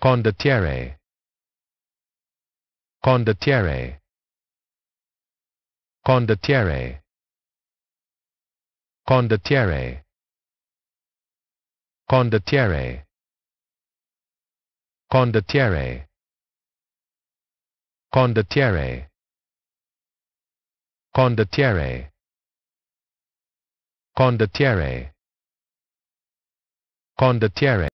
Condottiere. Condottiere. Condottiere. Condottiere. Condottiere. Condottiere. Condottiere. Condottiere. Condottiere. Condottiere.